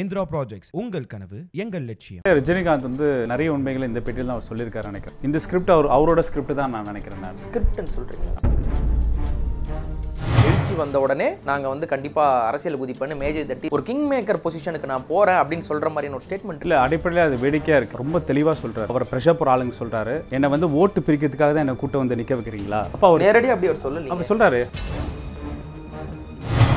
Indira projects உங்கள் கனவு எங்கள் லட்சியம் ரஜினிகாந்த் வந்து நிறைய உண்மைகளை இந்த பெட்டியில் அவர் சொல்லியிருக்காரு நினைக்கிறேன் இந்த ஸ்கிரிப்ட் அவர் அவரோட ஸ்கிரிப்ட் தான் நான் நினைக்கிறேன் ஸ்கிரிப்ட்னு சொல்றீங்களா ஆட்சி வந்த உடனே நாங்கள் வந்து கண்டிப்பாக அரசியல் குதிப்பேன்னு மேஜை தட்டி ஒரு கிங் மேக்கர் பொசிஷனுக்கு நான் போகிறேன் அப்படின்னு சொல்கிற மாதிரியான ஒரு ஸ்டேட்மெண்ட் இல்லை அடிப்படையில் அது வேடிக்கையாக இருக்குது ரொம்ப தெளிவாக சொல்கிறார் அவர் ப்ரெஷர் போகிற ஆளுங்க சொல்கிறாரு என்னை வந்து ஓட்டு பிரிக்கிறதுக்காக தான் என்னை கூட்டம் வந்து நிற்க வைக்கிறீங்களா அப்போ அவர் நேரடியாக அப்படி அவர் சொல்லலை அவர் சொல்கிறாரு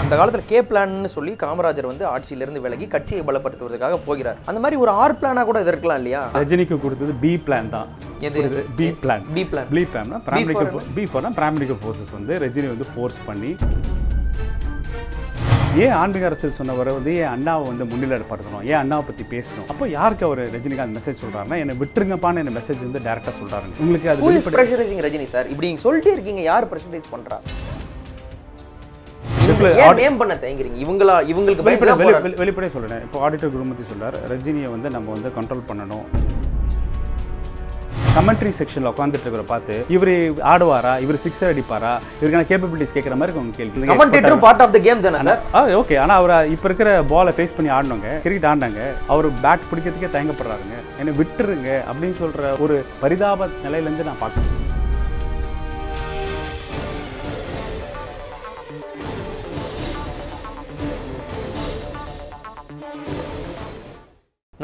அந்த காலத்தில் கே பிளான்னு சொல்லி காமராஜர் வந்து ஆட்சியிலிருந்து விலகி கட்சியை பலப்படுத்துவதற்காக போகிறார் அந்த மாதிரி ஒரு ஆர் பிளானா கூட இது இருக்கலாம் இல்லையா ரஜினிக்கு கொடுத்தது பி பிளான் தான் எது B plan B plan B பிளான்னா பிராமணிக்க பி ஃபோர்னா பிராமணிக்க ஃபோர்ஸஸ் வந்து ரஜினி வந்து ஃபோர்ஸ் பண்ணி ஏன் ஆன்மீக அரசியல் சொன்னவரை வந்து ஏன் அண்ணாவை வந்து முன்னிலைப்படுத்தணும் ஏன் அண்ணாவை பற்றி பேசணும் அப்போ யாருக்கு அவர் ரஜினிகாந்த் மெசேஜ் சொல்கிறாருன்னா என்னை விட்டுருங்கப்பான்னு என்ன மெசேஜ் வந்து டேரெக்டாக சொல்கிறாரு உங்களுக்கு அது ப்ரெஷரைசிங் ரஜினி சார் இப்படி நீங்கள் சொல்லிட்டே இருக்கீங்க யார் ப்ரெஷரைஸ் பண்ணுறா நேம் பண்ண தயங்குறீங்க இவங்களா இவங்களுக்கு வெளிப்படையாக சொல்கிறேன் இப்போ ஆடிட்டர் குருமதி சொல்றார் ரஜினியை வந்து நம்ம வந்து கண்ட்ரோல் பண்ணணும் கமெண்ட்ரி செக்ஷனில் உட்காந்துட்டு இருக்கிற பார்த்து இவர் ஆடுவாரா இவர் சிக்ஸர் அடிப்பாரா இவருக்கான கேபபிலிட்டிஸ் கேட்குற மாதிரி உங்களுக்கு கேள்வி கமெண்டேட்டரும் பார்ட் ஆஃப் த கேம் தானே சார் ஓகே ஆனால் அவர் இப்போ இருக்கிற பாலை ஃபேஸ் பண்ணி ஆடினவங்க கிரிக்கெட் ஆடினாங்க அவர் பேட் பிடிக்கிறதுக்கே தயங்கப்படுறாருங்க என்னை விட்டுருங்க அப்படின்னு சொல்கிற ஒரு பரிதாப நிலையிலேருந்து நான் பார்க்குறேன்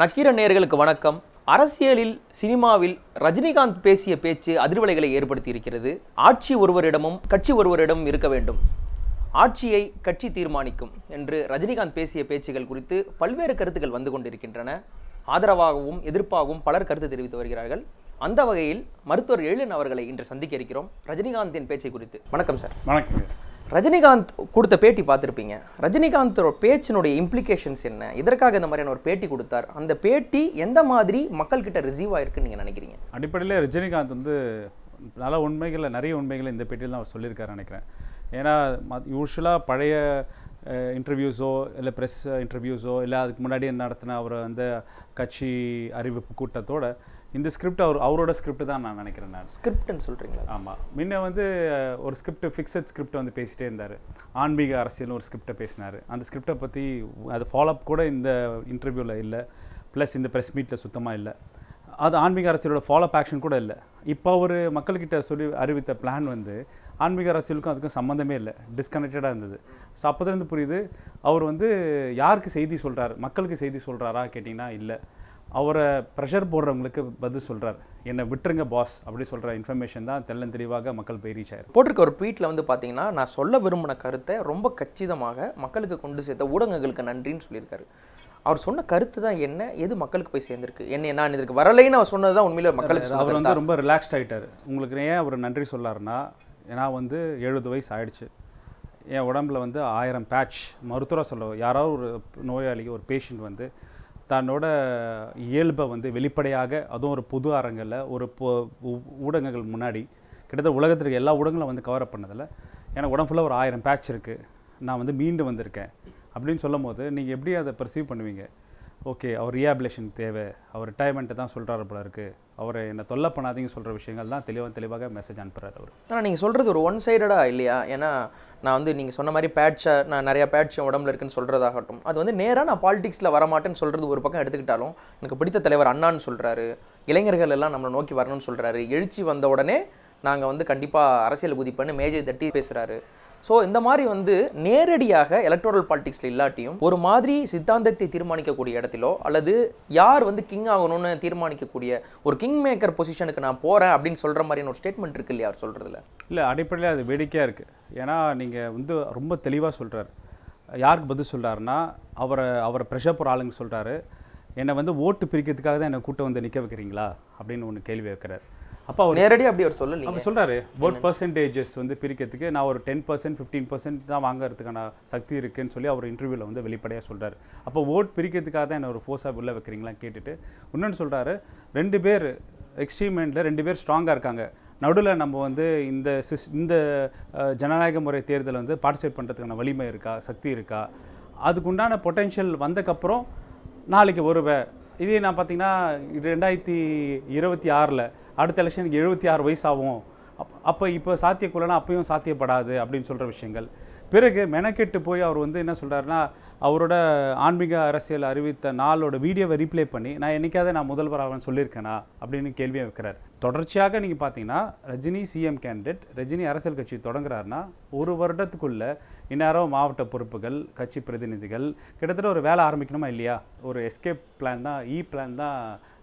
நக்கீர நேர்களுக்கு வணக்கம் அரசியலில் சினிமாவில் ரஜினிகாந்த் பேசிய பேச்சு அதிர்வலைகளை ஏற்படுத்தி இருக்கிறது ஆட்சி ஒருவரிடமும் கட்சி ஒருவரிடமும் இருக்க வேண்டும் ஆட்சியை கட்சி தீர்மானிக்கும் என்று ரஜினிகாந்த் பேசிய பேச்சுகள் குறித்து பல்வேறு கருத்துக்கள் வந்து கொண்டிருக்கின்றன ஆதரவாகவும் எதிர்ப்பாகவும் பலர் கருத்து தெரிவித்து வருகிறார்கள் அந்த வகையில் மருத்துவர் எழிலன் அவர்களை இன்று சந்திக்க இருக்கிறோம் ரஜினிகாந்தின் பேச்சை குறித்து வணக்கம் சார் வணக்கம் ரஜினிகாந்த் கொடுத்த பேட்டி பார்த்துருப்பீங்க ரஜினிகாந்தோட பேச்சினுடைய இம்ப்ளிகேஷன்ஸ் என்ன இதற்காக இந்த மாதிரியான ஒரு பேட்டி கொடுத்தார் அந்த பேட்டி எந்த மாதிரி மக்கள்கிட்ட ரிசீவ் ஆயிருக்குன்னு நீங்கள் நினைக்கிறீங்க அடிப்படையில் ரஜினிகாந்த் வந்து நல்ல உண்மைகளை நிறைய உண்மைகளை இந்த பேட்டியில் தான் அவர் சொல்லியிருக்காரு நினைக்கிறேன் ஏன்னா யூஷுவலாக பழைய இன்டர்வியூஸோ இல்லை ப்ரெஸ் இன்டர்வியூஸோ இல்லை அதுக்கு முன்னாடி நடத்தின அவர் அந்த கட்சி அறிவிப்பு கூட்டத்தோடு இந்த ஸ்கிரிப்ட் அவர் அவரோட ஸ்கிரிப்ட் தான் நான் நினைக்கிறேன் நான் ஸ்கிரிப்ட்னு சொல்கிறீங்களா ஆமாம் முன்ன வந்து ஒரு ஸ்கிரிப்ட் ஃபிக்ஸட் ஸ்கிரிப்ட் வந்து பேசிகிட்டே இருந்தார் ஆன்மீக அரசியல்னு ஒரு ஸ்கிரிப்டை பேசினார் அந்த ஸ்கிரிப்டை பற்றி அது ஃபாலோஅப் கூட இந்த இன்டர்வியூவில் இல்லை ப்ளஸ் இந்த ப்ரெஸ் மீட்டில் சுத்தமாக இல்லை அது ஆன்மீக அரசியலோட ஃபாலோஅப் ஆக்ஷன் கூட இல்லை இப்போ அவர் மக்கள்கிட்ட சொல்லி அறிவித்த பிளான் வந்து ஆன்மீக அரசியலுக்கும் அதுக்கும் சம்மந்தமே இல்லை டிஸ்கனெக்டடாக இருந்தது ஸோ அப்போதுலேருந்து புரியுது அவர் வந்து யாருக்கு செய்தி சொல்கிறார் மக்களுக்கு செய்தி சொல்கிறாரா கேட்டிங்கன்னா இல்லை அவரை ப்ரெஷர் போடுறவங்களுக்கு பதில் சொல்கிறார் என்னை விட்டுருங்க பாஸ் அப்படி சொல்கிற இன்ஃபர்மேஷன் தான் தெள்ளன் தெளிவாக மக்கள் போய் ரீச் ஆயிரும் போட்டிருக்க ஒரு ட்வீட்டில் வந்து பார்த்தீங்கன்னா நான் சொல்ல விரும்பின கருத்தை ரொம்ப கச்சிதமாக மக்களுக்கு கொண்டு சேர்த்த ஊடகங்களுக்கு நன்றின்னு சொல்லியிருக்காரு அவர் சொன்ன கருத்து தான் என்ன எது மக்களுக்கு போய் சேர்ந்திருக்கு என்ன நான் இதற்கு வரலைன்னு அவர் சொன்னது தான் உண்மையில மக்களுக்கு அவர் வந்து ரொம்ப ரிலாக்ஸ்ட் ஆகிட்டார் உங்களுக்கு ஏன் அவர் நன்றி சொல்லாருன்னா ஏன்னா வந்து எழுபது வயசு ஆயிடுச்சு என் உடம்புல வந்து ஆயிரம் பேட்ச் மருத்துவராக சொல்ல யாராவது ஒரு நோயாளிக்கு ஒரு பேஷண்ட் வந்து தன்னோட இயல்பை வந்து வெளிப்படையாக அதுவும் ஒரு புது அரங்கில் ஒரு ஊடகங்கள் முன்னாடி கிட்டத்தட்ட உலகத்திற்கு எல்லா ஊடகங்களும் வந்து கவர் அப் பண்ணதில்லை ஏன்னா உடம்பு ஃபுல்லாக ஒரு ஆயிரம் பேட்ச் இருக்குது நான் வந்து மீண்டு வந்திருக்கேன் அப்படின்னு சொல்லும் போது நீங்கள் எப்படி அதை பர்சீவ் பண்ணுவீங்க ஓகே அவர் ரீஹாபிலேஷன் தேவை அவர் ரிட்டையர்மெண்ட்டு தான் சொல்கிறார் போல இருக்குது அவர் என்னை தொல்ல பண்ணாதீங்க சொல்கிற விஷயங்கள் தான் தெளிவாக தெளிவாக மெசேஜ் அனுப்புகிறார் அவர் ஆனால் நீங்கள் சொல்கிறது ஒரு ஒன் சைடடாக இல்லையா ஏன்னா நான் வந்து நீங்கள் சொன்ன மாதிரி பேட்சை நான் நிறையா பேட்ச் உடம்புல இருக்குன்னு சொல்கிறதாகட்டும் அது வந்து நேராக நான் பாலிடிக்ஸில் வரமாட்டேன்னு சொல்கிறது ஒரு பக்கம் எடுத்துக்கிட்டாலும் எனக்கு பிடித்த தலைவர் அண்ணான்னு சொல்கிறாரு இளைஞர்கள் எல்லாம் நம்மளை நோக்கி வரணும்னு சொல்கிறாரு எழுச்சி வந்த உடனே நாங்கள் வந்து கண்டிப்பாக அரசியல் குதிப்பேன்னு மேஜை தட்டி பேசுகிறாரு ஸோ இந்த மாதிரி வந்து நேரடியாக எலக்ட்ரல் பாலிடிக்ஸில் இல்லாட்டியும் ஒரு மாதிரி சித்தாந்தத்தை தீர்மானிக்கக்கூடிய இடத்திலோ அல்லது யார் வந்து கிங் ஆகணும்னு தீர்மானிக்கக்கூடிய ஒரு கிங் மேக்கர் பொசிஷனுக்கு நான் போகிறேன் அப்படின்னு சொல்கிற மாதிரியான ஒரு ஸ்டேட்மெண்ட் இருக்கு இல்லையா அவர் சொல்கிறதுல இல்லை அடிப்படையில் அது வேடிக்கையாக இருக்குது ஏன்னா நீங்கள் வந்து ரொம்ப தெளிவாக சொல்கிறார் யாருக்கு பதில் சொல்கிறாருன்னா அவரை அவரை ப்ரெஷர் போகிற ஆளுங்க சொல்கிறாரு என்னை வந்து ஓட்டு பிரிக்கிறதுக்காக தான் என்னை கூட்டம் வந்து நிற்க வைக்கிறீங்களா அப்படின்னு ஒன்று கேள்வி வைக்கிறார் அப்போ அவர் நேரடியாக அப்படி அவர் சொல்லல அப்போ சொல்கிறாரு ஓட் பர்சன்டேஜஸ் வந்து பிரிக்கிறதுக்கு நான் ஒரு டென் பர்சன்ட் ஃபிஃப்டீன் பர்சன்ட் தான் வாங்குறதுக்கான சக்தி இருக்குன்னு சொல்லி அவர் இன்டர்வியூவில் வந்து வெளிப்படையாக சொல்கிறார் அப்போ ஓட் பிரிக்கிறதுக்காக தான் என்ன ஒரு ஃபோர்ஸாக உள்ளே வைக்கிறீங்களான்னு கேட்டுட்டு இன்னொன்று சொல்கிறாரு ரெண்டு பேர் எக்ஸ்ட்ரீம் எண்டில் ரெண்டு பேர் ஸ்ட்ராங்காக இருக்காங்க நடுவில் நம்ம வந்து இந்த சிஸ் இந்த ஜனநாயக முறை தேர்தலில் வந்து பார்ட்டிசிபேட் பண்ணுறதுக்கான வலிமை இருக்கா சக்தி இருக்கா அதுக்குண்டான பொட்டென்ஷியல் வந்ததுக்கப்புறம் நாளைக்கு ஒருவேன் இதே நான் பார்த்தீங்கன்னா ரெண்டாயிரத்தி இருபத்தி ஆறில் அடுத்த எலெக்ஷன் எழுபத்தி ஆறு வயசாகவும் அப் அப்போ இப்போ சாத்தியக்குள்ளனா அப்பயும் சாத்தியப்படாது அப்படின்னு சொல்கிற விஷயங்கள் பிறகு மெனக்கெட்டு போய் அவர் வந்து என்ன சொல்கிறாருன்னா அவரோட ஆன்மீக அரசியல் அறிவித்த நாளோட வீடியோவை ரீப்ளே பண்ணி நான் என்றைக்காவது நான் முதல்வர் ஆகணும்னு சொல்லியிருக்கேனா அப்படின்னு கேள்வியை வைக்கிறார் தொடர்ச்சியாக நீங்கள் பார்த்தீங்கன்னா ரஜினி சிஎம் கேண்டிடேட் ரஜினி அரசியல் கட்சி தொடங்குறாருன்னா ஒரு வருடத்துக்குள்ளே இந்நேரம் மாவட்ட பொறுப்புகள் கட்சி பிரதிநிதிகள் கிட்டத்தட்ட ஒரு வேலை ஆரம்பிக்கணுமா இல்லையா ஒரு எஸ்கேப் பிளான் தான் இ e பிளான் தான்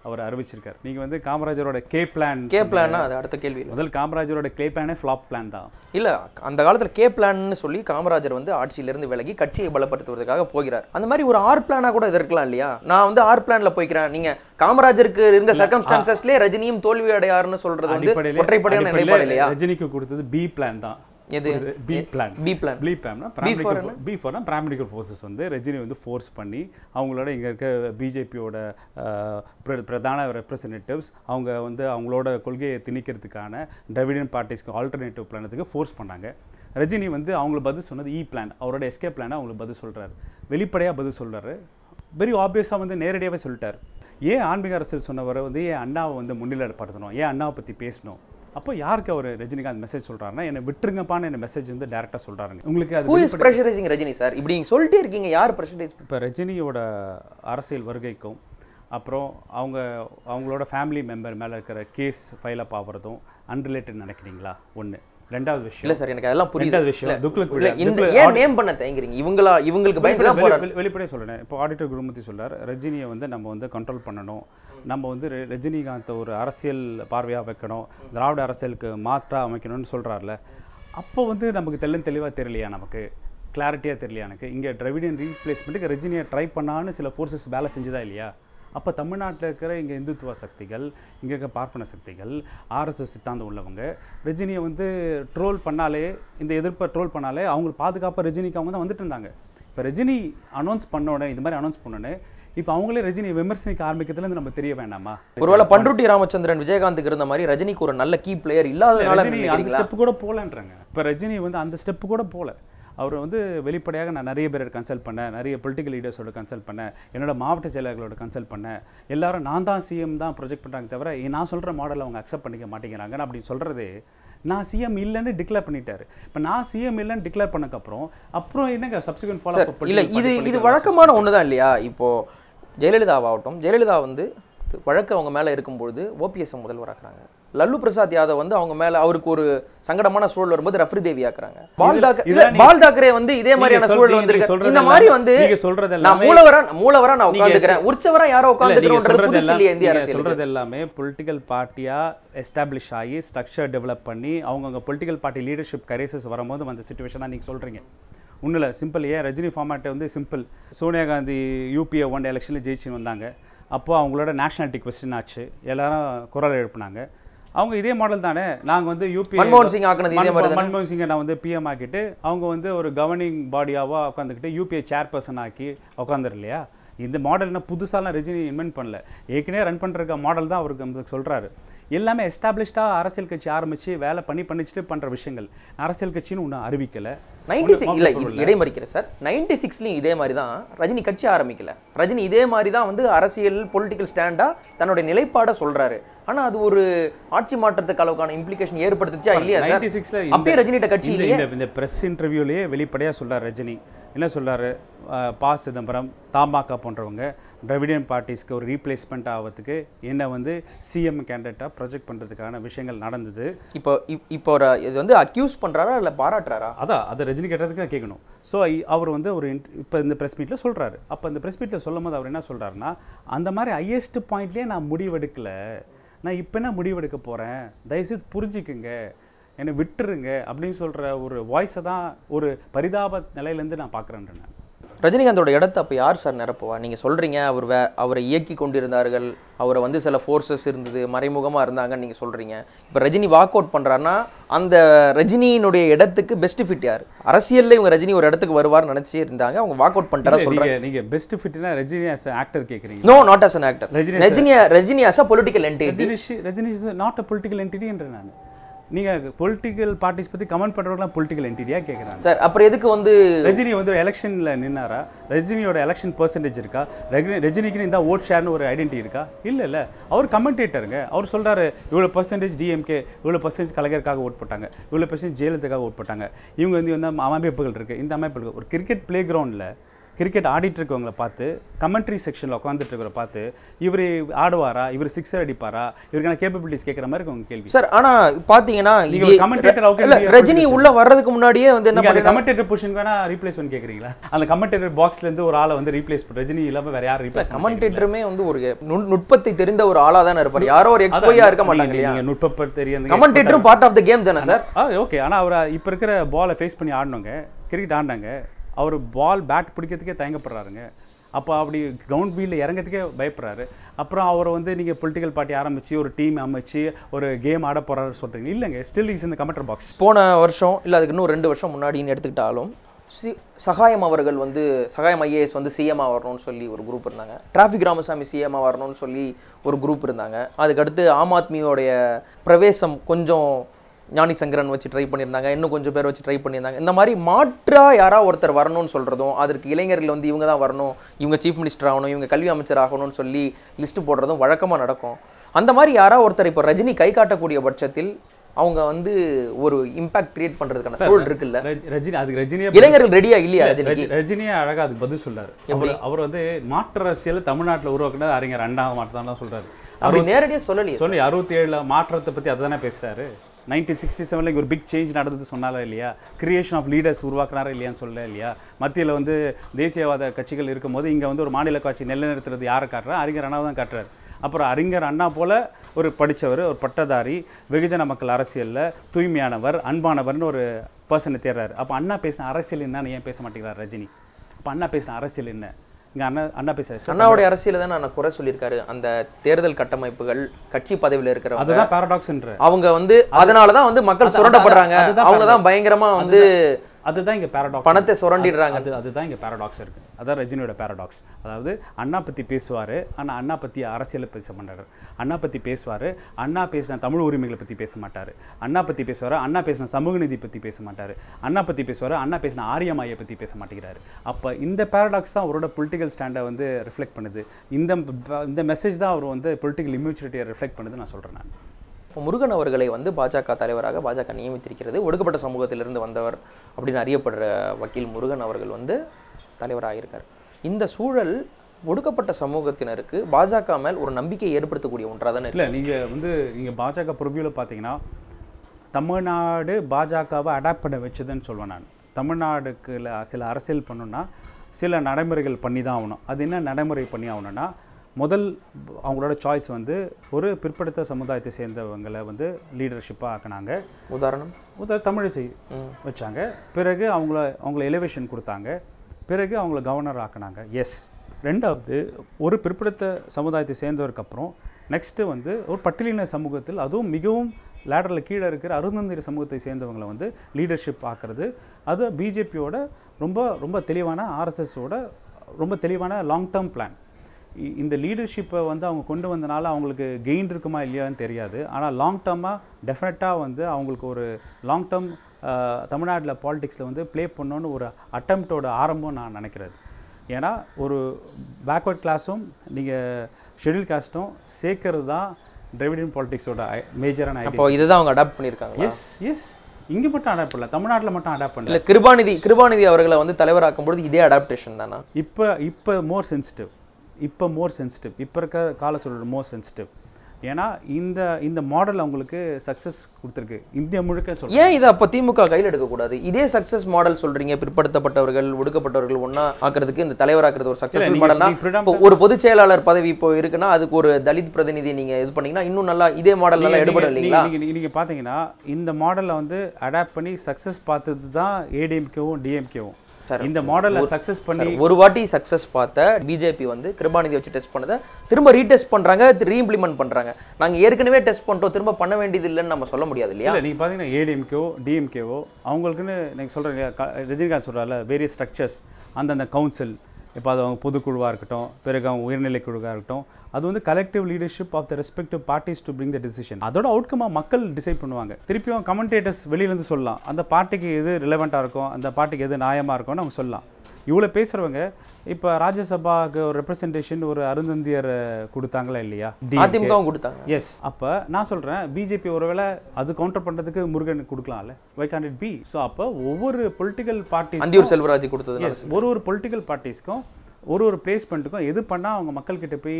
அவர் அறிவிச்சிருக்கார் நீங்க வந்து காமராஜரோட கே பிளான் கே பிளான் அது அடுத்த கேள்வி முதல் காமராஜரோட கே பிளானே ஃப்ளாப் பிளான் தான் இல்ல அந்த காலத்தில் கே பிளான்னு சொல்லி காமராஜர் வந்து ஆட்சியிலிருந்து விலகி கட்சியை பலப்படுத்துவதற்காக போகிறார் அந்த மாதிரி ஒரு ஆர் பிளானா கூட இருக்கலாம் இல்லையா நான் வந்து ஆர் பிளான்ல போய்க்கிறேன் நீங்க காமராஜருக்கு இருந்த சர்க்கம்ஸ்டான்சஸ்லேயே ரஜினியும் தோல்வி அடையாருன்னு சொல்றது வந்து ஒற்றைப்படையான நிலைப்பாடு இல்லையா ரஜினிக்கு கொடுத்தது பி பிளான் தான் எது B plan B plan B பிளான்னா பி ஃபார்னா பேராமெடிக்கல் ஃபோர்ஸஸ் வந்து ரஜினி வந்து ஃபோர்ஸ் பண்ணி அவங்களோட இங்கே இருக்க பிஜேபியோட பிரதான ரெப்ரசன்டேட்டிவ்ஸ் அவங்க வந்து அவங்களோட கொள்கையை திணிக்கிறதுக்கான டிரவிடியன் பார்ட்டிஸ்க்கு ஆல்டர்னேட்டிவ் பிளானத்துக்கு ஃபோர்ஸ் பண்ணாங்க ரஜினி வந்து அவங்கள பதில் சொன்னது இ e பிளான் அவரோட எஸ்கே பிளானை அவங்களுக்கு பதில் சொல்கிறார் வெளிப்படையாக பதில் சொல்கிறாரு வெரி ஆப்வியஸாக வந்து நேரடியாகவே சொல்லிட்டார் ஏன் ஆன்மீக அரசு சொன்னவரை வந்து ஏன் அண்ணாவை வந்து முன்னிலைப்படுத்தணும் ஏன் அண்ணாவை பற்றி பேசணும் அப்போ யாருக்கு அவர் ரஜினிகாந்த் மெசேஜ் சொல்றாருன்னா என்ன விட்டுருங்கப்பான்னு என்ன மெசேஜ் வந்து டேரக்டா சொல்றாருங்க உங்களுக்கு அது இஸ் ப்ரெஷரைசிங் ரஜினி சார் இப்படி நீங்கள் சொல்லிட்டே இருக்கீங்க யார் ப்ரெஷரைஸ் இப்போ ரஜினியோட அரசியல் வருகைக்கும் அப்புறம் அவங்க அவங்களோட ஃபேமிலி மெம்பர் மேலே இருக்கிற கேஸ் ஃபைல் அப் ஆகிறதும் அன்ரிலேட்டட் நினைக்கிறீங்களா ஒன்று ரெண்டாவது விஷயம் இல்ல சார் எனக்கு அதெல்லாம் புரியுது விஷயம் துக்ளக் இந்த ஏன் நேம் பண்ண தயங்குறீங்க இவங்களா இவங்களுக்கு பயந்து தான் போறாரு வெளிப்படையா சொல்றேன் இப்போ ஆடிட்டர் குருமூர்த்தி சொல்றார் ரஜினியை வந்து நம்ம வந்து கண்ட்ரோல் பண்ணணும் நம்ம வந்து ரஜினிகாந்தை ஒரு அரசியல் பார்வையாக வைக்கணும் திராவிட அரசியலுக்கு மாற்றாக அமைக்கணும்னு சொல்கிறார்ல அப்போ வந்து நமக்கு தெல்லும் தெளிவாக தெரியலையா நமக்கு கிளாரிட்டியாக தெரியலையா எனக்கு இங்கே டிரவிடியன் ரீப்ளேஸ்மெண்ட்டுக்கு ரஜினியை ட்ரை பண்ணான்னு சில ஃபோர்ஸஸ் வேலை செஞ்சுதா இல்லையா அப்போ தமிழ்நாட்டில் இருக்கிற இங்கே இந்துத்துவ சக்திகள் இங்கே இருக்க பார்ப்பன சக்திகள் ஆர்எஸ்எஸ் சித்தாந்தம் உள்ளவங்க ரஜினியை வந்து ட்ரோல் பண்ணாலே இந்த எதிர்ப்பை ட்ரோல் பண்ணாலே அவங்க பாதுகாப்பாக ரஜினிக்கு அவங்க தான் வந்துட்டு இருந்தாங்க இப்போ ரஜினி அனௌன்ஸ் பண்ணோடனே இது மாதிரி அனௌன்ஸ் பண்ணோடனே இப்போ அவங்களே ரஜினி விமர்சனிக்க ஆரம்பிக்கிறதுல நம்ம தெரிய வேண்டாமா ஒருவேளை பண்ருட்டி ராமச்சந்திரன் விஜயகாந்த் இருந்த மாதிரி ரஜினிக்கு ஒரு நல்ல கீ பிளேயர் இல்லாத அந்த ஸ்டெப் கூட போலன்றாங்க இப்போ ரஜினி வந்து அந்த ஸ்டெப் கூட போகல அவர் வந்து வெளிப்படையாக நான் நிறைய பேர் கன்சல்ட் பண்ணேன் நிறைய பொலிட்டிக்கல் லீடர்ஸோட கன்சல்ட் பண்ணேன் என்னோட மாவட்ட செயலர்களோட கன்சல்ட் பண்ணேன் எல்லாரும் நான் தான் சிஎம் தான் ப்ரொஜெக்ட் பண்ணுறாங்க தவிர நான் சொல்கிற மாடல் அவங்க அக்செப்ட் பண்ணிக்க மாட்டேங்கிறாங்கன்னு அப்படின்னு சொல்கிறது நான் சிஎம் இல்லைன்னு டிக்ளேர் பண்ணிட்டாரு இப்போ நான் சிஎம் இல்லைன்னு டிக்ளேர் பண்ணக்கப்புறம் அப்புறம் என்னங்க சப்சிக்வெண்ட் ஃபாலோ அப் இல்லை இது இது வழக்கமான ஒன்று தான் இல்லையா இப்போது ஜெயலலிதாவாகட்டும் ஜெயலலிதா வந்து வழக்கு அவங்க மேலே இருக்கும்பொழுது ஓபிஎஸ் முதல்வராக்குறாங்க லல்லு பிரசாத் யாதவ் வந்து அவங்க மேல அவருக்கு ஒரு சங்கடமான சூழல் வரும்போது ரஃப்ரி தேவி ஆக்குறாங்க பால் தாக்கரே வந்து இதே மாதிரியான சூழல் வந்திருக்கு இந்த மாதிரி வந்து சொல்றது நான் மூலவரா மூலவரா நான் உட்காந்துக்கிறேன் உற்சவரா யாரோ உட்காந்துக்கிறோன்றது இந்திய அரசு சொல்றது எல்லாமே பொலிட்டிக்கல் பார்ட்டியா எஸ்டாப்ளிஷ் ஆகி ஸ்ட்ரக்சர் டெவலப் பண்ணி அவங்க அவங்க பொலிட்டிக்கல் பார்ட்டி லீடர்ஷிப் கரேசஸ் வரும்போது வந்த சுச்சுவேஷனாக நீங்க சொல்றீங்க ஒன்றும் இல்லை சிம்பிள் ஏன் ரஜினி ஃபார்மேட்டை வந்து simple Sonia Gandhi UPA one எலெக்ஷனில் ஜெயிச்சுன்னு வந்தாங்க அப்போது அவங்களோட நேஷனாலிட்டி கொஸ்டின் ஆச்சு எல்லாரும் குரல் எழுப்புனாங்க அவங்க இதே மாடல் தானே நாங்கள் வந்து யூபி மன்மோகன் சிங் மன்மோகன் சிங்கை நான் வந்து பிஎம் ஆக்கிட்டு அவங்க வந்து ஒரு கவர்னிங் பாடியாவாக உட்காந்துக்கிட்டு யூபிஐ சேர்பர்சன் ஆக்கி உட்காந்துரு இல்லையா இந்த மாடல் என்ன புதுசாலாம் ரஜினி இன்வென்ட் பண்ணல ஏற்கனவே ரன் பண்ணுற மாடல் தான் அவருக்கு சொல்கிறாரு எல்லாமே எஸ்டாப்ளிஷ்டாக அரசியல் கட்சி ஆரம்பித்து வேலை பண்ணி பண்ணிச்சுட்டு பண்ணுற விஷயங்கள் அரசியல் கட்சின்னு ஒன்றும் அறிவிக்கலை நைன்டி சிக்ஸ் இல்லை இது இடைமறிக்கிறேன் சார் நைன்டி சிக்ஸ்லையும் இதே மாதிரி தான் ரஜினி கட்சி ஆரம்பிக்கல ரஜினி இதே மாதிரி தான் வந்து அரசியல் பொலிட்டிக்கல் ஸ்டாண்டாக தன்னுடைய நிலைப்பாடை சொல்கிறாரு ஆனால் அது ஒரு ஆட்சி மாற்றத்துக்கு அளவுக்கான இம்ப்ளிகேஷன் ஏற்படுத்துச்சா இல்லையா நைன்டி சிக்ஸில் அப்பயே ரஜினிகிட்ட கட்சி இல்லையே இந்த ப்ரெஸ் இன்டர்வியூலேயே வெளிப்படையாக சொல்கிறார் ரஜினி என்ன சொல்கிறாரு பா சிதம்பரம் தாமாக்கா போன்றவங்க டிரவிடியன் பார்ட்டிஸ்க்கு ஒரு ரீப்ளேஸ்மெண்ட் ஆகிறதுக்கு என்ன வந்து சிஎம் கேண்டிடேட்டாக ப்ரொஜெக்ட் பண்ணுறதுக்கான விஷயங்கள் நடந்தது இப்போ இப்போ இது வந்து அக்யூஸ் பண்ணுறாரா இல்லை பாராட்டுறாரா அதான் அது ரஜினி கேட்டதுக்கு நான் கேட்கணும் ஸோ அவர் வந்து ஒரு இப்போ இந்த ப்ரெஸ் மீட்டில் சொல்கிறாரு அப்போ இந்த ப்ரெஸ் மீட்டில் சொல்லும் போது அவர் என்ன சொல்கிறாருன்னா அந்த மாதிரி ஹையஸ்ட் பாயிண்ட்லேயே நான் முடிவெடுக்கலை நான் இப்போ என்ன முடிவெடுக்க போகிறேன் தயவுசெய்து புரிஞ்சுக்குங்க என்னை விட்டுருங்க அப்படின்னு சொல்கிற ஒரு வாய்ஸை தான் ஒரு பரிதாப நிலையிலேருந்து நான் பார்க்குறேன்றேன் ரஜினிகாந்தோட இடத்த அப்போ யார் சார் நிரப்புவா நீங்கள் சொல்கிறீங்க அவர் வே அவரை இயக்கி கொண்டிருந்தார்கள் அவரை வந்து சில ஃபோர்ஸஸ் இருந்தது மறைமுகமாக இருந்தாங்கன்னு நீங்கள் சொல்கிறீங்க இப்போ ரஜினி வாக் அவுட் பண்ணுறாருன்னா அந்த ரஜினியினுடைய இடத்துக்கு பெஸ்ட் ஃபிட் யார் அரசியலில் இவங்க ரஜினி ஒரு இடத்துக்கு வருவார்னு நினச்சி இருந்தாங்க அவங்க வாக் அவுட் பண்ணிட்டாரா சொல்கிறாங்க நீங்கள் பெஸ்ட் ஃபிட்னா ரஜினி ஆஸ் ஆக்டர் கேட்குறீங்க no not as an actor Rajini Rajini Rajini as a political entity Rajini Rajini not a political entity என்ற நான் நீங்கள் பொலிட்டிக்கல் பார்ட்டிஸ் பற்றி கமெண்ட் பண்ணுறவங்களாம் பொலிட்டிக்கல் என்டிட்டியாக கேட்குறாங்க சார் அப்புறம் எதுக்கு வந்து ரஜினி வந்து எலெக்ஷனில் நின்னாரா ரஜினியோட எலெக்ஷன் பர்சன்டேஜ் இருக்கா ரஜினி ரஜினிக்குன்னு இந்த ஓட் ஷேர்னு ஒரு ஐடென்டி இருக்கா இல்லை இல்லை அவர் கமெண்டேட்டருங்க அவர் சொல்கிறாரு இவ்வளோ பர்சன்டேஜ் டிஎம்கே இவ்வளோ பர்சன்டேஜ் கலைஞருக்காக ஓட் போட்டாங்க இவ்வளோ பர்சன்டேஜ் ஜெயலலிதாக்காக ஓட் போட்டாங்க இவங்க வந்து வந்து அமைப்புகள் இருக்குது இந்த அமைப்புகள் ஒரு கிரிக்கெட் ப்ளே கிரவுண்டில் கிரிக்கெட் ஆடிட்டு இருக்கவங்களை பார்த்து கமெண்ட்ரி செக்ஷனில் உட்காந்துட்டு இருக்கிற பார்த்து இவர் ஆடுவாரா இவர் சிக்ஸர் அடிப்பாரா இவருக்கான கேப்பபிலிட்டிஸ் கேட்குற மாதிரி உங்க கேள்வி சார் ஆனால் பார்த்தீங்கன்னா ரஜினி உள்ள வர்றதுக்கு முன்னாடியே வந்து என்ன கமெண்டேட்டர் பொசிஷன் வேணா ரீப்ளேஸ் பண்ணி கேட்குறீங்களா அந்த கமெண்டேட்டர் பாக்ஸ்ல இருந்து ஒரு ஆளை வந்து ரீப்ளேஸ் ரஜினி இல்லாமல் வேற யார் ரீப்ளேஸ் கமெண்டேட்டருமே வந்து ஒரு நுட்பத்தை தெரிந்த ஒரு ஆளாக தானே இருப்பார் யாரோ ஒரு எக்ஸ்போயா இருக்க மாட்டாங்க இல்லையா நுட்பத்தை தெரியாத கமெண்டேட்டரும் பார்ட் ஆஃப் த கேம் தானே சார் ஓகே ஆனால் அவர் இப்போ இருக்கிற பால ஃபேஸ் பண்ணி ஆடணுங்க கிரிக்கெட் ஆண்டாங்க அவர் பால் பேட் பிடிக்கிறதுக்கே தயங்கப்படுறாருங்க அப்போ அப்படி கிரவுண்ட் ஃபீல்டில் இறங்கிறதுக்கே பயப்படுறாரு அப்புறம் அவர் வந்து நீங்கள் பொலிட்டிக்கல் பார்ட்டி ஆரம்பித்து ஒரு டீம் அமைச்சு ஒரு கேம் ஆட போகிறாரு சொல்கிறீங்க இல்லைங்க ஸ்டில் இஸ் இந்த கமெண்டர் பாக்ஸ் போன வருஷம் இல்லை அதுக்கு இன்னும் ரெண்டு வருஷம் முன்னாடின்னு எடுத்துக்கிட்டாலும் சி சகாயம் அவர்கள் வந்து சகாயம் ஐஏஎஸ் வந்து சிஎம்மாக வரணும்னு சொல்லி ஒரு குரூப் இருந்தாங்க டிராஃபிக் ராமசாமி சிஎம்மாக வரணும்னு சொல்லி ஒரு குரூப் இருந்தாங்க அதுக்கடுத்து ஆம் ஆத்மியோடைய பிரவேசம் கொஞ்சம் ஞானி சங்கரன் வச்சு ட்ரை பண்ணியிருந்தாங்க இன்னும் கொஞ்சம் பேர் வச்சு ட்ரை பண்ணியிருந்தாங்க இந்த மாதிரி மாற்றாக யாராக ஒருத்தர் வரணும்னு சொல்கிறதும் அதற்கு இளைஞர்கள் வந்து இவங்க தான் வரணும் இவங்க சீஃப் மினிஸ்டர் ஆகணும் இவங்க கல்வி அமைச்சர் ஆகணும்னு சொல்லி லிஸ்ட்டு போடுறதும் வழக்கமாக நடக்கும் அந்த மாதிரி யாராக ஒருத்தர் இப்போ ரஜினி கை காட்டக்கூடிய பட்சத்தில் அவங்க வந்து ஒரு இம்பாக்ட் கிரியேட் பண்றதுக்கான சூழல் இருக்குல்ல ரஜினி அதுக்கு ரஜினி இளைஞர்கள் ரெடியா இல்லையா ரஜினி ரஜினியே அழகா அதுக்கு பதில் சொல்றாரு அவர் வந்து மாற்று அரசியல் தமிழ்நாட்டில் உருவாக்குனது அறிஞர் அண்டாக மாற்றம் தான் சொல்றாரு அவர் நேரடியாக சொல்லலையே சொல்லி அறுபத்தி ஏழுல மாற்றத்தை பத்தி தானே பேசுறாரு நைன்டீன் சிக்ஸ்டி செவனில் இங்கே ஒரு பிக் சேஞ்ச் நடந்தது சொன்னாலா இல்லையா கிரியேஷன் ஆஃப் லீடர்ஸ் உருவாக்குனாரா இல்லையான்னு சொல்ல இல்லையா மத்தியில் வந்து தேசியவாத கட்சிகள் இருக்கும்போது இங்கே வந்து ஒரு மாநில காட்சி நிலைநிறுத்துறது யாரை காட்டுறா அறிஞர் அண்ணாவை தான் காட்டுறாரு அப்புறம் அறிஞர் அண்ணா போல் ஒரு படித்தவர் ஒரு பட்டதாரி வெகுஜன மக்கள் அரசியலில் தூய்மையானவர் அன்பானவர்னு ஒரு பர்சனை தேர்றாரு அப்போ அண்ணா பேசின அரசியல் என்னன்னு ஏன் பேச மாட்டேங்கிறார் ரஜினி அப்போ அண்ணா பேசின அரசியல் என்ன இங்கே அண்ணா அண்ணா பேசுகிறார் அண்ணாவுடைய அரசியல் தான் நான் குறை சொல்லியிருக்காரு அந்த தேர்தல் கட்டமைப்புகள் கட்சி பதவியில் இருக்கிற அதுதான் பேரடாக்ஸ்ன்ற அவங்க வந்து அதனால தான் வந்து மக்கள் சுரண்டப்படுறாங்க அவங்க தான் பயங்கரமாக வந்து அதுதான் இங்கே பேரடாக்ஸ் பணத்தை சுரண்டிடுறாங்க அது அதுதான் இங்கே பேரடாக்ஸ் இருக்குது அதான் ரஜினியோட பேரடாக்ஸ் அதாவது அண்ணா பற்றி பேசுவார் ஆனால் அண்ணா பற்றி அரசியலை பேச மாட்டார் அண்ணா பற்றி பேசுவார் அண்ணா பேசின தமிழ் உரிமைகளை பற்றி பேச மாட்டார் அண்ணா பற்றி பேசுவார் அண்ணா பேசின சமூக நீதி பற்றி பேச மாட்டார் அண்ணா பற்றி பேசுவார் அண்ணா பேசின ஆரியமாயை பற்றி பேச மாட்டேங்கிறாரு அப்போ இந்த பேரடாக்ஸ் தான் அவரோட பொலிட்டிக்கல் ஸ்டாண்டை வந்து ரிஃப்ளெக்ட் பண்ணுது இந்த இந்த மெசேஜ் தான் அவர் வந்து பொலிட்டிக்கல் இம்யூச்சுரிட்டியை ரிஃப்ளெக்ட் பண்ணுது நான் சொல்கிறேன் நான் முருகன் அவர்களை வந்து பாஜக தலைவராக பாஜக நியமித்திருக்கிறது ஒடுக்கப்பட்ட சமூகத்திலிருந்து வந்தவர் அப்படின்னு அறியப்படுற வக்கீல் முருகன் அவர்கள் வந்து தலைவராக இருக்கார் இந்த சூழல் ஒடுக்கப்பட்ட சமூகத்தினருக்கு பாஜக மேல் ஒரு நம்பிக்கை ஏற்படுத்தக்கூடிய ஒன்றாக தானே இல்லை நீங்கள் வந்து நீங்கள் பாஜக பொறுவியில் பார்த்தீங்கன்னா தமிழ்நாடு பாஜகவை அடாப்ட் பண்ண வச்சதுன்னு சொல்லுவேன் நான் தமிழ்நாடுக்குள்ள சில அரசியல் பண்ணுன்னா சில நடைமுறைகள் பண்ணி தான் ஆகணும் அது என்ன நடைமுறை பண்ணி ஆகணும்னா முதல் அவங்களோட சாய்ஸ் வந்து ஒரு பிற்படுத்த சமுதாயத்தை சேர்ந்தவங்களை வந்து லீடர்ஷிப்பாக ஆக்கினாங்க உதாரணம் உதா தமிழிசை வச்சாங்க பிறகு அவங்கள அவங்கள எலிவேஷன் கொடுத்தாங்க பிறகு அவங்கள கவர்னர் ஆக்கினாங்க எஸ் ரெண்டாவது ஒரு பிற்படுத்த சமுதாயத்தை சேர்ந்தவருக்கப்புறம் நெக்ஸ்ட்டு வந்து ஒரு பட்டியலின சமூகத்தில் அதுவும் மிகவும் லேடரில் கீழே இருக்கிற அருந்தந்திர சமூகத்தை சேர்ந்தவங்களை வந்து லீடர்ஷிப் ஆக்குறது அது பிஜேபியோட ரொம்ப ரொம்ப தெளிவான ஆர்எஸ்எஸோட ரொம்ப தெளிவான லாங் டேர்ம் பிளான் இந்த லீடர்ஷிப்பை வந்து அவங்க கொண்டு வந்தனால அவங்களுக்கு கெயின் இருக்குமா இல்லையான்னு தெரியாது ஆனால் லாங் டேர்மாக டெஃபினட்டாக வந்து அவங்களுக்கு ஒரு லாங் டேர்ம் தமிழ்நாட்டில் பாலிடிக்ஸில் வந்து ப்ளே பண்ணோன்னு ஒரு அட்டம்ப்டோட ஆரம்பம் நான் நினைக்கிறது ஏன்னா ஒரு பேக்வர்ட் கிளாஸும் நீங்கள் ஷெடியூல் காஸ்ட்டும் சேர்க்கறது தான் டிரைவிடன் பாலிடிக்ஸோட மேஜரான அப்போ இதுதான் அவங்க அடாப்ட் பண்ணியிருக்காங்க எஸ் எஸ் இங்கே மட்டும் அடாப்ட் பண்ணல தமிழ்நாட்டில் மட்டும் அடாப்ட் பண்ணல கிருபாநிதி கிருபாநிதி அவர்களை வந்து தலைவராக்கும் பொழுது இதே அடாப்டேஷன் தானா இப்போ இப்போ மோர் சென்சிட்டிவ் இப்போ மோர் சென்சிட்டிவ் இப்போ இருக்க கால சூழல் மோர் சென்சிட்டிவ் ஏன்னா இந்த இந்த மாடல் அவங்களுக்கு சக்ஸஸ் கொடுத்துருக்கு இந்தியா முழுக்க சொல்ல ஏன் இதை அப்போ திமுக கையில் எடுக்கக்கூடாது இதே சக்ஸஸ் மாடல் சொல்றீங்க பிற்படுத்தப்பட்டவர்கள் ஒடுக்கப்பட்டவர்கள் ஒன்றா ஆக்கிறதுக்கு இந்த தலைவராக்குறது ஒரு சக்ஸஸ்ஃபுல் மாடல்னா ஒரு பொதுச் செயலாளர் பதவி இப்போ இருக்குன்னா அதுக்கு ஒரு தலித் பிரதிநிதி நீங்கள் இது பண்ணீங்கன்னா இன்னும் நல்லா இதே மாடல் நல்லா எடுபடும் இல்லைங்களா நீங்கள் பார்த்தீங்கன்னா இந்த மாடலை வந்து அடாப்ட் பண்ணி சக்ஸஸ் பார்த்தது தான் ஏடிஎம்கேவும் டிஎம்கேவும் சார் இந்த மாடலில் சக்ஸஸ் பண்ணி ஒரு வாட்டி சக்சஸ் பார்த்த பிஜேபி வந்து கிருபாநிதி வச்சு டெஸ்ட் பண்ணதை திரும்ப ரீடெஸ்ட் பண்றாங்க பண்ணுறாங்க ரீஇம்ப்ளிமெண்ட் பண்றாங்க நாங்க ஏற்கனவே டெஸ்ட் பண்ணிட்டோம் திரும்ப பண்ண வேண்டியது இல்லைன்னு நம்ம சொல்ல முடியாது இல்லையா நீங்க பாத்தீங்கன்னா ஏடிஎம்கேவோ டிஎம்கேவோ அவங்களுக்குன்னு நீங்க சொல்றீங்க ரஜினிகாந்த் சொல்கிறாரில்ல வேரியஸ் ஸ்ட்ரக்சர்ஸ் அந்தந்த கவுன்சில் இப்போ அது அவங்க பொதுக்குழுவாக இருக்கட்டும் பிறகு அவங்க உயர்நிலை குழுவாக இருக்கட்டும் அது வந்து collective leadership of the respective parties to bring the decision அதோட அவுட்கமாக மக்கள் டிசைட் பண்ணுவாங்க திருப்பியும் கமெண்டேட்டர்ஸ் வெளியிலேருந்து சொல்லலாம் அந்த பார்ட்டிக்கு எது ரிலவெண்ட்டாக இருக்கும் அந்த பார்ட்டிக்கு எது நியாயமாக இருக்கும்னு அவங்க சொல்லலாம் இவ்வளோ பேசுகிறவங்க இப்போ ராஜ்யசபாவுக்கு ஒரு ரெப்ரசன்டேஷன் ஒரு அருந்தந்தியர் கொடுத்தாங்களா இல்லையா அதிமுகவும் கொடுத்தாங்க எஸ் அப்போ நான் சொல்கிறேன் பிஜேபி ஒருவேளை அது கவுண்டர் பண்ணுறதுக்கு முருகன் கொடுக்கலாம்ல why can it be so அப்போ ஒவ்வொரு பொலிட்டிக்கல் பார்ட்டி செல்வராஜ் கொடுத்தது ஒரு ஒரு பொலிட்டிக்கல் பார்ட்டிஸ்க்கும் ஒரு ஒரு பிளேஸ்மெண்ட்டுக்கும் எது பண்ணால் அவங்க மக்கள்கிட்ட போய்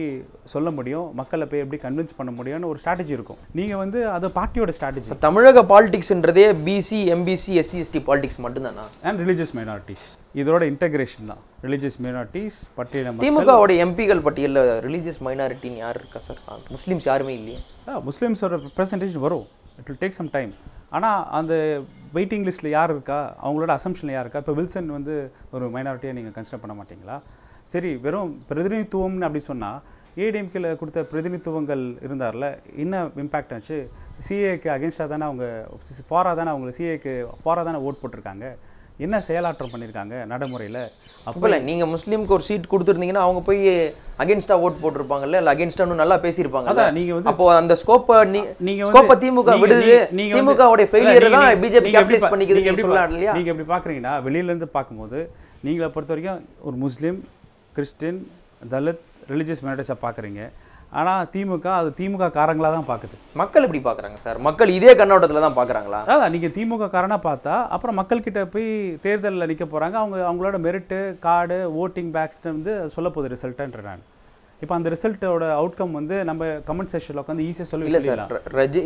சொல்ல முடியும் மக்களை போய் எப்படி கன்வின்ஸ் பண்ண முடியும்னு ஒரு ஸ்ட்ராட்டஜி இருக்கும் நீங்கள் வந்து அது பார்ட்டியோட ஸ்ட்ராட்டஜி தமிழக பாலிடிக்ஸ்ன்றதே BC MBC SC ST politics மட்டும்தானா அண்ட் ரிலீஜியஸ் மைனாரிட்டிஸ் இதோட இன்டெகிரேஷன் தான் ரிலீஜியஸ் மைனாரிட்டிஸ் பட்டியல திமுகவோட எம்பிகள் பட்டியலில் ரிலீஜியஸ் மைனாரிட்டின்னு யார் இருக்கா சார் முஸ்லீம்ஸ் யாருமே இல்லையா முஸ்லீம்ஸோட ப்ரெசன்டேஜ் வரும் it will take some time ஆனால் அந்த வெயிட்டிங் லிஸ்ட்டில் யார் இருக்கா அவங்களோட அசம்ஷனில் யார் இருக்கா இப்போ வில்சன் வந்து ஒரு மைனாரிட்டியாக நீங்கள் கன்சிடர் பண்ண மாட்டீங்களா சரி வெறும் பிரதிநிதித்துவம்னு அப்படி சொன்னால் ஏடிஎம்கேல கொடுத்த பிரதிநிதித்துவங்கள் இருந்தார்ல என்ன இம்பேக்ட் ஆச்சு சிஏக்கு அகேன்ஸ்டாக தானே அவங்க ஃபாராக தானே அவங்க சிஏக்கு ஃபாராக தானே ஓட் போட்டிருக்காங்க என்ன செயலாற்றம் பண்ணியிருக்காங்க நடைமுறையில் அப்போ இல்லை நீங்கள் முஸ்லீம்க்கு ஒரு சீட் கொடுத்துருந்தீங்கன்னா அவங்க போய் அகேன்ஸ்டாக ஓட் போட்டிருப்பாங்கல்ல இல்லை அகேன்ஸ்டாக நல்லா பேசியிருப்பாங்க அதான் நீங்கள் வந்து அப்போ அந்த ஸ்கோப்பை நீங்கள் ஸ்கோப்பை திமுக விடுது நீங்கள் உடைய ஃபெயிலியர் தான் பிஜேபி கேபிடலைஸ் பண்ணிக்கிறீங்க இல்லையா நீங்கள் எப்படி பார்க்குறீங்கன்னா வெளியிலேருந்து பார்க்கும்போது நீங்களை பொறுத்த வரைக்கும் ஒரு முஸ்லீம் கிறிஸ்டின் தலித் ரிலீஜியஸ் மைனாரிட்டிஸாக பார்க்குறீங்க ஆனால் திமுக அது திமுக காரங்களாக தான் பார்க்குது மக்கள் எப்படி பார்க்குறாங்க சார் மக்கள் இதே கண்ணோட்டத்தில் தான் பார்க்குறாங்களா அதான் நீங்கள் திமுக காரனாக பார்த்தா அப்புறம் மக்கள்கிட்ட போய் தேர்தலில் நிற்க போகிறாங்க அவங்க அவங்களோட மெரிட்டு கார்டு ஓட்டிங் பேக்ஸ்ட்டு வந்து சொல்லப்போகுது ரிசல்ட்டுன்ற நான் இப்போ அந்த ரிசல்ட்டோட அவுட்கம் வந்து நம்ம கமெண்ட் செஷனில் உட்காந்து ஈஸியாக சொல்லி இல்லை சார் ரஜி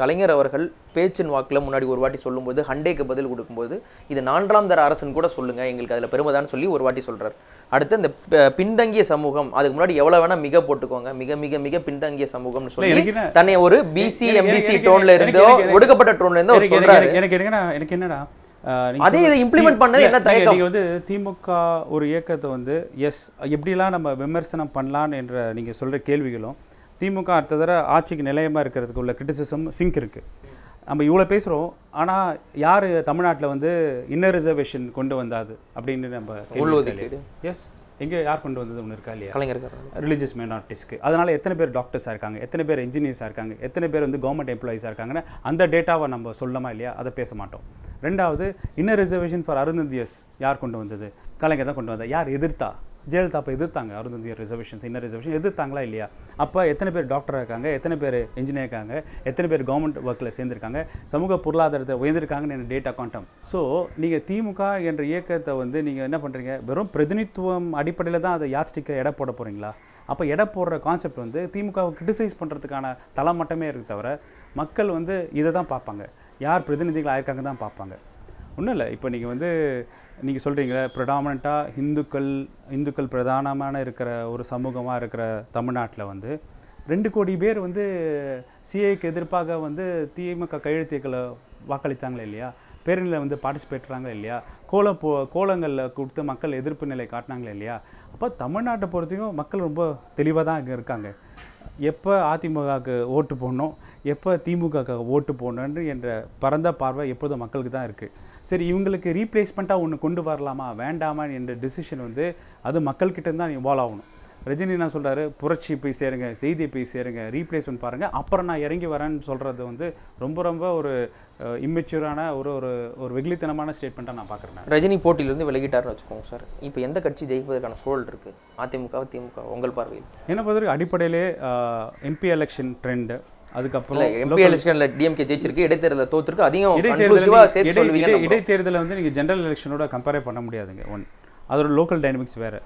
கலைஞர் அவர்கள் பேச்சின் வாக்கில் முன்னாடி ஒரு வாட்டி சொல்லும்போது ஹண்டேக்கு பதில் கொடுக்கும்போது இது நான்காம் தர அரசுன்னு கூட சொல்லுங்கள் எங்களுக்கு அதில் பெருமைதான் சொல்லி ஒரு வாட்டி சொல்கிறார் அடுத்து இந்த பின்தங்கிய சமூகம் அதுக்கு முன்னாடி எவ்வளோ வேணால் மிக போட்டுக்கோங்க மிக மிக மிக பின்தங்கிய சமூகம்னு சொல்லி தன்னை ஒரு பிசி எம்பிசி டோன்ல இருந்தோ ஒடுக்கப்பட்ட டோன்ல இருந்தோ எனக்கு எனக்கு என்னடா அதே இதை இம்ப்ளிமெண்ட் பண்ணது என்ன தயக்கம் வந்து திமுக ஒரு இயக்கத்தை வந்து எஸ் எப்படிலாம் நம்ம விமர்சனம் பண்ணலான்னு என்ற நீங்கள் சொல்கிற கேள்விகளும் திமுக அடுத்த தடவை ஆட்சிக்கு நிலையமாக இருக்கிறதுக்கு உள்ள கிரிட்டிசிசம் சிங்க் இருக்குது நம்ம இவ்வளோ பேசுகிறோம் ஆனால் யார் தமிழ்நாட்டில் வந்து இன்னர் ரிசர்வேஷன் கொண்டு வந்தாது அப்படின்னு நம்ம எஸ் எங்கே யார் கொண்டு வந்தது ஒன்று இருக்கா இல்லையா கலைஞர் ரிலீஜியஸ் மைனாரிட்டிஸ்க்கு அதனால் எத்தனை பேர் டாக்டர்ஸாக இருக்காங்க எத்தனை பேர் இன்ஜினியர்ஸாக இருக்காங்க எத்தனை பேர் வந்து கவர்மெண்ட் எம்ப்ளாயிஸாக இருக்காங்கன்னு அந்த டேட்டாவை நம்ம சொல்லமா இல்லையா அதை பேச மாட்டோம் ரெண்டாவது இன்னர் ரிசர்வேஷன் ஃபார் அருந்தியஸ் யார் கொண்டு வந்தது கலைஞர் தான் கொண்டு வந்தார் யார் எதிர்த்தா ஜெயலலிதா அப்போ எதிர்த்தாங்க அருந்தந்தியர் ரிசர்வேஷன்ஸ் இன்னும் ரிசர்வேஷன் எதிர்த்தாங்களா இல்லையா அப்போ எத்தனை பேர் டாக்டராக இருக்காங்க எத்தனை பேர் இன்ஜினியர் இருக்காங்க எத்தனை பேர் கவர்மெண்ட் ஒர்க்கில் சேர்ந்துருக்காங்க சமூக பொருளாதாரத்தை உயர்ந்திருக்காங்கன்னு எனக்கு டேட்டா குவாண்டம் ஸோ நீங்கள் திமுக என்ற இயக்கத்தை வந்து நீங்கள் என்ன பண்ணுறீங்க வெறும் பிரதிநிதித்துவம் அடிப்படையில் தான் அதை யாஸ்டிக்கை எடை போட போகிறீங்களா அப்போ எடை போடுற கான்செப்ட் வந்து திமுகவை கிரிட்டிசைஸ் பண்ணுறதுக்கான தளம் மட்டுமே இருக்குது தவிர மக்கள் வந்து இதை தான் பார்ப்பாங்க யார் பிரதிநிதிகள் ஆயிருக்காங்க தான் பார்ப்பாங்க ஒன்றும் இல்லை இப்போ நீங்கள் வந்து நீங்கள் சொல்கிறீங்களே ப்ரொடாமனண்ட்டாக இந்துக்கள் இந்துக்கள் பிரதானமான இருக்கிற ஒரு சமூகமாக இருக்கிற தமிழ்நாட்டில் வந்து ரெண்டு கோடி பேர் வந்து சிஏக்கு எதிர்ப்பாக வந்து திமுக கையெழுத்துக்களை வாக்களித்தாங்களே இல்லையா பேரணியில் வந்து பார்ட்டிசிபேட்றாங்க இல்லையா கோல போ கோலங்களில் கொடுத்து மக்கள் எதிர்ப்பு நிலை காட்டினாங்களே இல்லையா அப்போ தமிழ்நாட்டை பொறுத்தையும் மக்கள் ரொம்ப தெளிவாக தான் இங்கே இருக்காங்க எப்போ அதிமுகவுக்கு ஓட்டு போடணும் எப்போ திமுகவுக்கு ஓட்டு போடணுன்ற என்ற பரந்த பார்வை எப்போதும் மக்களுக்கு தான் இருக்குது சரி இவங்களுக்கு ரீப்ளேஸ்மெண்ட்டாக ஒன்று கொண்டு வரலாமா வேண்டாமா என்ற டிசிஷன் வந்து அது மக்கள்கிட்ட தான் இன்வால்வ் ஆகணும் ரஜினி என்ன சொல்கிறாரு புரட்சி போய் சேருங்க செய்தி போய் சேருங்க ரீப்ளேஸ்மெண்ட் பாருங்கள் அப்புறம் நான் இறங்கி வரேன்னு சொல்கிறது வந்து ரொம்ப ரொம்ப ஒரு இம்மெச்சூரான ஒரு ஒரு ஒரு வெகுளித்தனமான ஸ்டேட்மெண்ட்டாக நான் பார்க்குறேன் ரஜினி போட்டியிலேருந்து விலகிட்டார்னு வச்சுக்கோங்க சார் இப்போ எந்த கட்சி ஜெயிப்பதற்கான சூழல் இருக்குது அதிமுக திமுக உங்கள் பார்வையில் என்ன பொறுத்தவரைக்கும் அடிப்படையிலே எம்பி எலெக்ஷன் ட்ரெண்டு அதுக்கப்புறம் எம்பி எலெக்ஷனில் ஜெயிச்சிருக்கு இடைத்தேர்தலில் தோத்துருக்கு அதிகம் இடைத்தேர்தலில் வந்து நீங்கள் ஜென்ரல் எலெக்ஷனோட கம்பேர் பண்ண முடியாதுங்க ஒன் அதோட லோக்கல் டைனமிக்ஸ் வேறு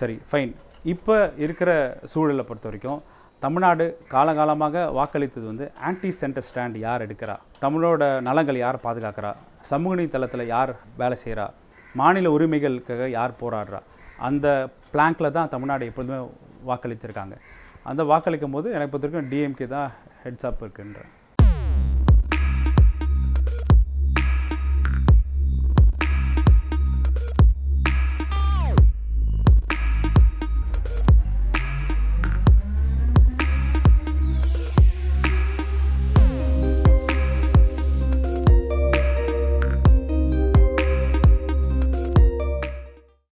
சரி ஃபைன் இப்போ இருக்கிற சூழலை பொறுத்த வரைக்கும் தமிழ்நாடு காலகாலமாக வாக்களித்தது வந்து ஆன்டி சென்டர் ஸ்டாண்ட் யார் எடுக்கிறா தமிழோட நலங்கள் யார் பாதுகாக்கிறா சமூக தளத்தில் யார் வேலை செய்கிறா மாநில உரிமைகளுக்காக யார் போராடுறா அந்த பிளாங்கில் தான் தமிழ்நாடு எப்பொழுதுமே வாக்களித்திருக்காங்க அந்த வாக்களிக்கும் போது எனக்கு பொறுத்த வரைக்கும் டிஎம்கே தான் ஹெட்ஸ் அப் இருக்குன்ற